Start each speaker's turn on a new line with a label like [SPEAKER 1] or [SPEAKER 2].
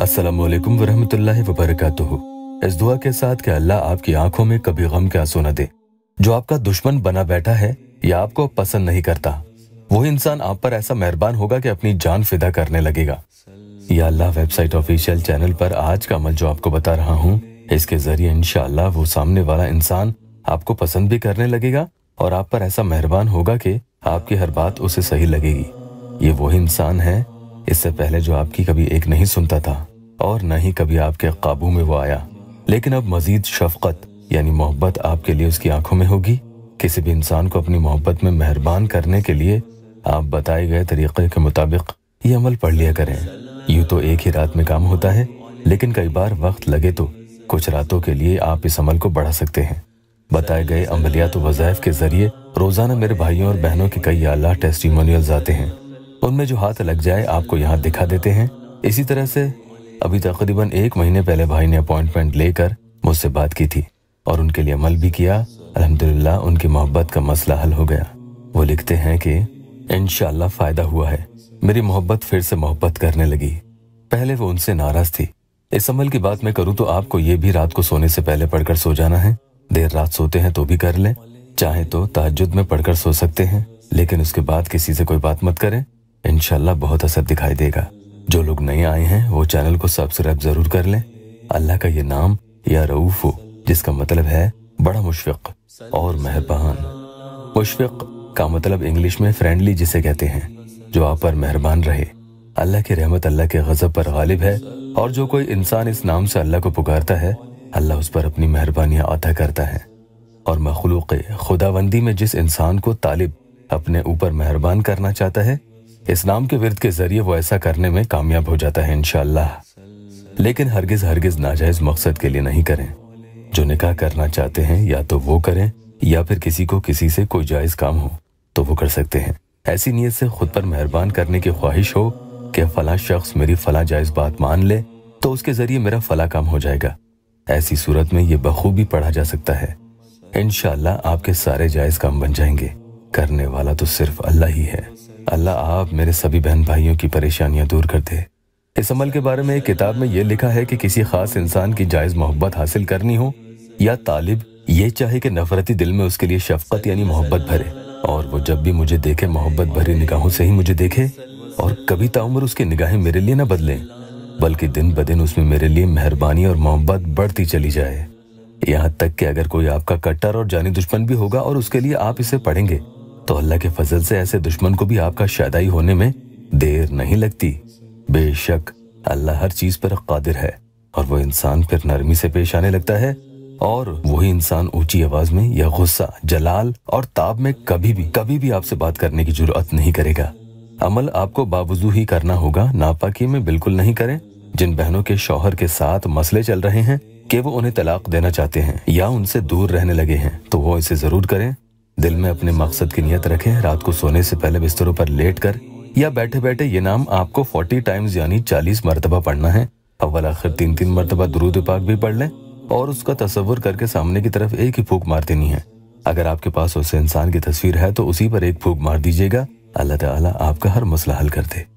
[SPEAKER 1] असलम वालेकुम वबरक इस दुआ के साथ कि अल्लाह आपकी आंखों में कभी गम के आंसू न दे जो आपका दुश्मन बना बैठा है या आपको पसंद नहीं करता वो इंसान आप पर ऐसा मेहरबान होगा कि अपनी जान फिदा करने लगेगा या अल्लाह वेबसाइट ऑफिशियल चैनल पर आज का अमल जो आपको बता रहा हूँ इसके जरिए इनशाला वो सामने वाला इंसान आपको पसंद भी करने लगेगा और आप पर ऐसा मेहरबान होगा कि आपकी हर बात उसे सही लगेगी ये वो इंसान है इससे पहले जो आपकी कभी एक नहीं सुनता था और न ही कभी आपके काबू में वो आया लेकिन अब मजीद शफकत यानी मोहब्बत आपके लिए उसकी आंखों में होगी किसी भी इंसान को अपनी मोहब्बत में मेहरबान करने के लिए आप बताए गए तरीके के मुताबिक ये अमल पढ़ लिया करें यूं तो एक ही रात में काम होता है लेकिन कई बार वक्त लगे तो कुछ रातों के लिए आप इस अमल को बढ़ा सकते हैं बताए गए अमलियात वजायफ के ज़रिए रोज़ाना मेरे भाइयों और बहनों के कई आला टेस्टिमोनियल आते हैं उनमें जो हाथ लग जाए आपको यहाँ दिखा देते हैं इसी तरह से अभी तकरीबन एक महीने पहले भाई ने अपॉइंटमेंट लेकर मुझसे बात की थी और उनके लिए अमल भी किया अल्हम्दुलिल्लाह उनकी मोहब्बत का मसला हल हो गया वो लिखते हैं कि इनशाला फायदा हुआ है मेरी मोहब्बत फिर से मोहब्बत करने लगी पहले वो उनसे नाराज थी इस अमल की बात मैं करूँ तो आपको ये भी रात को सोने से पहले पढ़कर सो जाना है देर रात सोते हैं तो भी कर लें चाहे तो ताजुद में पढ़कर सो सकते हैं लेकिन उसके बाद किसी से कोई बात मत करें इनशाला बहुत असर दिखाई देगा जो लोग नए आए हैं वो चैनल को सब्सक्राइब जरूर कर लें अल्लाह का ये नाम या रऊफ हो जिसका मतलब है बड़ा मुशफ़ और मेहरबान मुशफ़ का मतलब इंग्लिश में फ्रेंडली जिसे कहते हैं जो आप पर मेहरबान रहे अल्लाह की रहमत अल्लाह के गजब पर गालिब है और जो कोई इंसान इस नाम से अल्लाह को पुकारता है अल्लाह उस पर अपनी मेहरबानियाँ अदा करता है और मखलूक खुदाबंदी में जिस इंसान को तालिब अपने ऊपर मेहरबान करना चाहता है इस नाम के विरद के जरिए वो ऐसा करने में कामयाब हो जाता है इनशाला लेकिन हरगिज हरगिज नाजायज मकसद के लिए नहीं करें जो निकाह करना चाहते हैं या तो वो करें या फिर किसी को किसी से कोई जायज काम हो तो वो कर सकते हैं ऐसी नीयत से खुद पर मेहरबान करने की ख्वाहिश हो कि फला शख्स मेरी फला जायज बात मान ले तो उसके जरिए मेरा फला काम हो जाएगा ऐसी सूरत में ये बखूबी पढ़ा जा सकता है इनशाला आपके सारे जायज काम बन जाएंगे करने वाला तो सिर्फ अल्लाह ही है अल्लाह आप मेरे सभी बहन भाइयों की परेशानियां दूर कर दे इस अमल के बारे में एक किताब में यह लिखा है कि किसी खास इंसान की जायज मोहब्बत हासिल करनी हो या तालिब ये चाहे कि नफरती दिल में उसके लिए शफकत यानी मोहब्बत भरे और वो जब भी मुझे देखे मोहब्बत भरी निगाहों से ही मुझे देखे और कभी ताउमर उसकी निगाहें मेरे लिए ना बदलें बल्कि दिन ब दिन उसमें मेरे लिए मेहरबानी और मोहब्बत बढ़ती चली जाए यहाँ तक कि अगर कोई आपका कट्टर और जानी दुश्मन भी होगा और उसके लिए आप इसे पढ़ेंगे तो अल्लाह के फजल से ऐसे दुश्मन को भी आपका शादाई होने में देर नहीं लगती बेशक अल्लाह हर चीज पर कादिर है और वो इंसान फिर नरमी से पेश आने लगता है और वही इंसान ऊंची आवाज में या गुस्सा जलाल और ताब में कभी भी कभी भी आपसे बात करने की जरूरत नहीं करेगा अमल आपको बावजू ही करना होगा नापाकी में बिल्कुल नहीं करें जिन बहनों के शौहर के साथ मसले चल रहे हैं कि वो उन्हें तलाक देना चाहते हैं या उनसे दूर रहने लगे हैं तो वो इसे जरूर करें दिल में अपने मकसद की नियत रखें रात को सोने से पहले बिस्तरों पर लेट कर या बैठे बैठे ये नाम आपको 40 टाइम्स यानी 40 मरतबा पढ़ना है अव्वल आखिर तीन तीन मरतबा दुरूद पाक भी पढ़ लें और उसका तस्वुर करके सामने की तरफ एक ही फूक मार देनी है अगर आपके पास उस इंसान की तस्वीर है तो उसी पर एक फूक मार दीजिएगा अल्लाह ताला आपका हर मसला हल कर दे